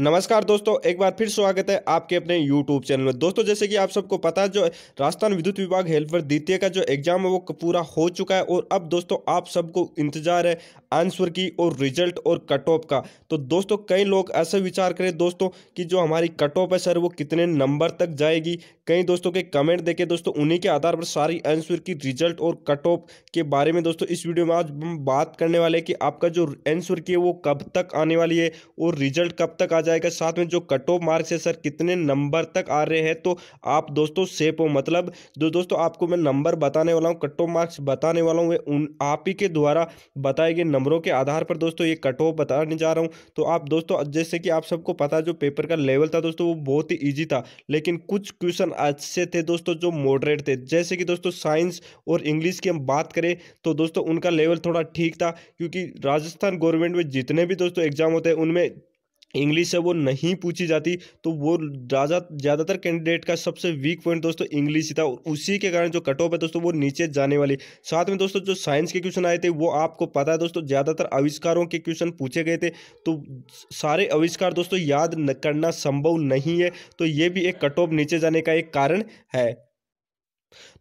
नमस्कार दोस्तों एक बार फिर स्वागत है आपके अपने यूट्यूब चैनल में दोस्तों जैसे कि आप सबको पता है जो राजस्थान विद्युत विभाग हेल्पर द्वितीय का जो एग्जाम है वो पूरा हो चुका है और अब दोस्तों आप सबको इंतजार है आंसर की और रिजल्ट और कट ऑफ का तो दोस्तों कई लोग ऐसे विचार करें दोस्तों कि जो हमारी कट ऑफ है सर वो कितने नंबर तक जाएगी कई दोस्तों के कमेंट देखे दोस्तों उन्हीं के आधार पर सारी आंसर की रिजल्ट और कट ऑफ के बारे में दोस्तों इस वीडियो में आज हम बात करने वाले कि आपका जो आंसर की है वो कब तक आने वाली है और रिजल्ट कब तक आ जाएगा साथ में जो कट ऑफ मार्क्स है सर कितने नंबर तक आ रहे हैं तो आप दोस्तों सेफ हो मतलब जो दोस्तों आपको मैं नंबर बताने वाला हूँ कट ऑफ मार्क्स बताने वाला हूँ उन आप ही के द्वारा बताए गए नंबरों के आधार पर दोस्तों ये कट ऑफ बताने जा रहा हूँ तो आप दोस्तों जैसे कि आप सबको पता जो पेपर का लेवल था दोस्तों वो बहुत ही ईजी था लेकिन कुछ क्वेश्चन अच्छे थे दोस्तों जो मॉडरेट थे जैसे कि दोस्तों साइंस और इंग्लिश की हम बात करें तो दोस्तों उनका लेवल थोड़ा ठीक था क्योंकि राजस्थान गवर्नमेंट में जितने भी दोस्तों एग्जाम होते हैं उनमें इंग्लिश है वो नहीं पूछी जाती तो वो ज़्यादा ज़्यादातर कैंडिडेट का सबसे वीक पॉइंट दोस्तों इंग्लिश ही था और उसी के कारण जो कट ऑफ है दोस्तों वो नीचे जाने वाली साथ में दोस्तों जो साइंस के क्वेश्चन आए थे वो आपको पता है दोस्तों ज़्यादातर आविष्कारों के क्वेश्चन पूछे गए थे तो सारे आविष्कार दोस्तों याद करना संभव नहीं है तो ये भी एक कट ऑफ नीचे जाने का एक कारण है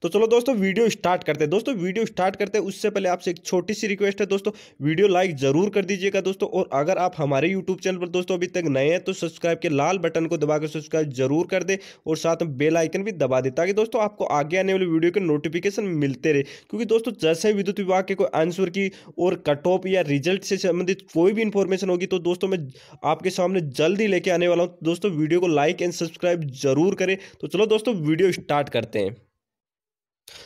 तो चलो दोस्तों वीडियो स्टार्ट करते हैं दोस्तों वीडियो स्टार्ट करते हैं उससे पहले आपसे एक छोटी सी रिक्वेस्ट है दोस्तों वीडियो लाइक जरूर कर दीजिएगा दोस्तों और अगर आप हमारे यूट्यूब चैनल पर दोस्तों अभी तक नए हैं तो सब्सक्राइब के लाल बटन को दबाकर सब्सक्राइब जरूर कर दे और साथ में बेल आइकन भी दबा दे ताकि दोस्तों आपको आगे आने वाली वीडियो के नोटिफिकेशन मिलते रहे क्योंकि दोस्तों जैसे विद्युत विभाग के कोई आंसर की और कट ऑफ या रिजल्ट से संबंधित कोई भी इन्फॉर्मेशन होगी तो दोस्तों मैं आपके सामने जल्द लेके आने वाला हूँ दोस्तों वीडियो को लाइक एंड सब्सक्राइब जरूर करें तो चलो दोस्तों वीडियो स्टार्ट करते हैं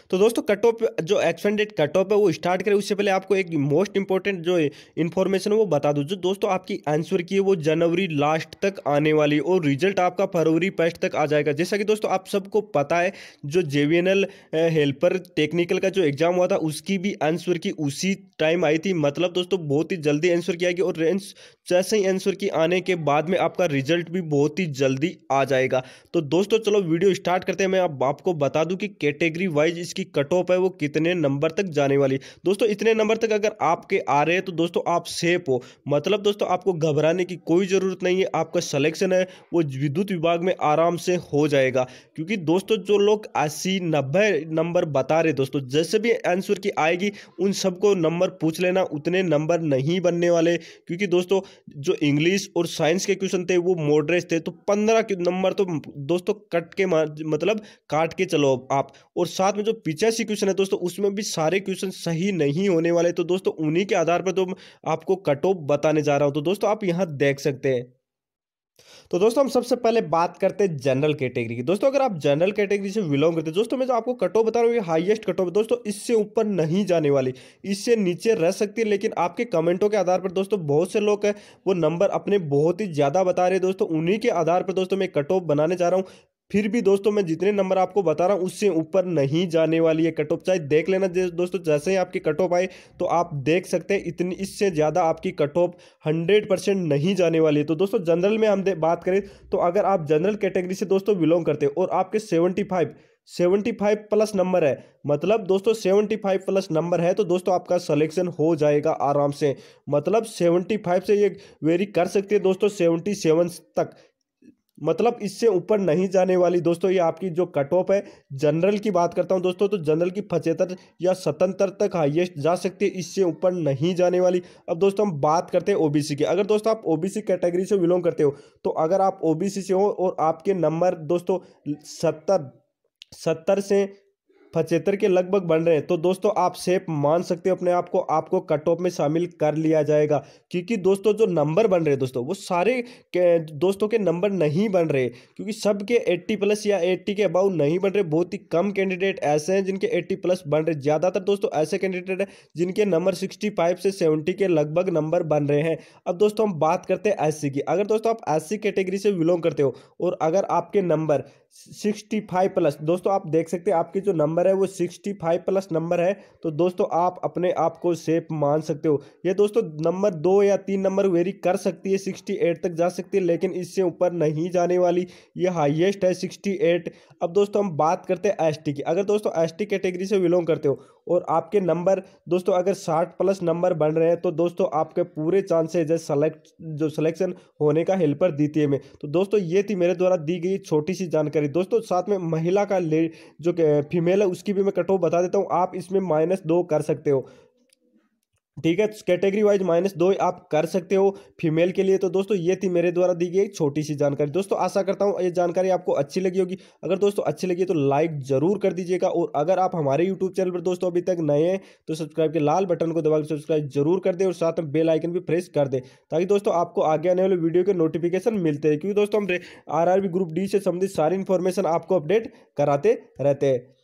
तो दोस्तों कट ऑफ जो एक्सपेंडेड कट ऑफ है वो स्टार्ट करें उससे पहले आपको एक मोस्ट इंपॉर्टेंट जो इन्फॉर्मेशन वो बता दूँ जो दोस्तों आपकी आंसर की है वो जनवरी लास्ट तक आने वाली और रिजल्ट आपका फरवरी फर्स्ट तक आ जाएगा जैसा कि दोस्तों आप सबको पता है जो जे हेल्पर टेक्निकल का जो एग्जाम हुआ था उसकी भी आंसर की उसी टाइम आई थी मतलब दोस्तों बहुत ही जल्दी आंसर की आएगी और जैसे ही आंसर की आने के बाद में आपका रिजल्ट भी बहुत ही जल्दी आ जाएगा तो दोस्तों चलो वीडियो स्टार्ट करते हैं मैं आपको बता दूँ कि कैटेगरी वाइज वाइज इसकी कट ऑफ है वो कितने नंबर तक जाने वाली दोस्तों इतने नंबर तक अगर आपके आ रहे हैं तो दोस्तों आप सेफ हो मतलब दोस्तों आपको घबराने की कोई ज़रूरत नहीं है आपका सलेक्शन है वो विद्युत विभाग में आराम से हो जाएगा क्योंकि दोस्तों जो लोग अस्सी नब्बे नंबर बता रहे दोस्तों जैसे भी आंसर की आएगी उन सबको नंबर पूछ लेना उतने नंबर नहीं बनने वाले क्योंकि दोस्तों जो इंग्लिश और साइंस के क्वेश्चन थे वो मोडरेज थे तो पंद्रह नंबर तो दोस्तों कट के मतलब काट के चलो आप और साथ में जो सी क्वेश्चन है दोस्तों उसमें भी सारे क्वेश्चन सही नहीं होने वाले तो दोस्तों उन्हीं के आधार पर तो आपको कट ऑफ बताने जा रहा हूँ तो दोस्तों आप यहाँ देख सकते हैं तो दोस्तों हम सबसे पहले बात करते हैं जनरल कैटेगरी की दोस्तों अगर आप जनरल कैटेगरी से बिलोंग करते हैं दोस्तों मैं जो आपको कट ऑफ बता रहा हूँ हाईएस्ट कट ऑफ दोस्तों इससे ऊपर नहीं जाने वाली इससे नीचे रह सकती है लेकिन आपके कमेंटों के आधार पर दोस्तों बहुत से लोग हैं वो नंबर अपने बहुत ही ज़्यादा बता रहे हैं दोस्तों उन्हीं के आधार पर दोस्तों मैं कट ऑफ बनाने जा रहा हूँ फिर भी दोस्तों मैं जितने नंबर आपको बता रहा हूँ उससे ऊपर नहीं जाने वाली है कट ऑफ चाहे देख लेना दोस्तों जैसे ही आपकी कट ऑफ आए तो आप देख सकते हैं इतनी इससे ज़्यादा आपकी कट ऑफ हंड्रेड परसेंट नहीं जाने वाली है तो दोस्तों जनरल में हम बात करें तो अगर आप जनरल कैटेगरी से दोस्तों बिलोंग करते और आपके seventy five seventy five plus number है मतलब दोस्तों सेवेंटी फाइव प्लस नंबर है तो दोस्तों आपका सिलेक्शन हो जाएगा आराम से मतलब सेवेंटी फाइव से ये वेरी कर सकते हैं दोस्तों सेवेंटी सेवन तक मतलब इससे ऊपर नहीं जाने वाली दोस्तों ये आपकी जो कट ऑफ है जनरल की बात करता हूँ दोस्तों तो जनरल की पचहत्तर या सतहत्तर तक हाइएस्ट जा सकती है इससे ऊपर नहीं जाने वाली अब दोस्तों हम बात करते हैं ओबीसी की अगर दोस्तों आप ओबीसी कैटेगरी से बिलोंग करते हो तो अगर आप ओबीसी से हो और आपके नंबर दोस्तों सत्तर सत्तर से पचहत्तर के लगभग बन रहे हैं तो दोस्तों आप सेफ मान सकते हो अपने आप को आपको कट ऑफ में शामिल कर लिया जाएगा क्योंकि दोस्तों जो नंबर बन रहे दोस्तों वो सारे के, दोस्तों के नंबर नहीं बन रहे क्योंकि सबके एट्टी प्लस या एट्टी के अबाउ नहीं बन रहे बहुत ही कम कैंडिडेट ऐसे हैं जिनके एट्टी प्लस बन रहे ज़्यादातर दोस्तों ऐसे कैंडिडेट हैं जिनके नंबर सिक्सटी फाइव से सेवेंटी के लगभग नंबर बन रहे हैं अब दोस्तों हम बात करते हैं एस की अगर दोस्तों आप एस कैटेगरी से बिलोंग करते हो और अगर आपके नंबर सिक्सटी फाइव प्लस दोस्तों आप देख सकते हैं आपके जो नंबर नंबर है वो सिक्सटी फाइव प्लस नंबर है तो दोस्तों आप अपने आप को सेफ मान सकते हो ये दोस्तों नंबर दो या तीन नंबर वेरी कर सकती है सिक्सटी एट तक जा सकती है लेकिन इससे ऊपर नहीं जाने वाली ये हाइएस्ट है सिक्सटी एट अब दोस्तों हम बात करते हैं एस की अगर दोस्तों एस कैटेगरी से बिलोंग करते हो और आपके नंबर दोस्तों अगर साठ प्लस नंबर बन रहे हैं तो दोस्तों आपके पूरे चांसेज है सेलेक्ट जो सिलेक्शन होने का हेल्पर द्वितीय में तो दोस्तों ये थी मेरे द्वारा दी गई छोटी सी जानकारी दोस्तों साथ में महिला का ले जो फीमेल है उसकी भी मैं कट ऑफ बता देता हूँ आप इसमें माइनस दो कर सकते हो ठीक है कैटेगरी वाइज माइनस दो आप कर सकते हो फीमेल के लिए तो दोस्तों ये थी मेरे द्वारा दी गई छोटी सी जानकारी दोस्तों आशा करता हूँ ये जानकारी आपको अच्छी लगी होगी अगर दोस्तों अच्छी लगी तो लाइक जरूर कर दीजिएगा और अगर आप हमारे यूट्यूब चैनल पर दोस्तों अभी तक नए हैं तो सब्सक्राइब के लाल बटन को दबाकर सब्सक्राइब जरूर कर दे और साथ में बेल आइकन भी प्रेस कर दे ताकि दोस्तों आपको आगे आने वाले वीडियो के नोटिफिकेशन मिलते हैं क्योंकि दोस्तों हम आर ग्रुप डी से संबंधित सारी इन्फॉर्मेशन आपको अपडेट कराते रहते हैं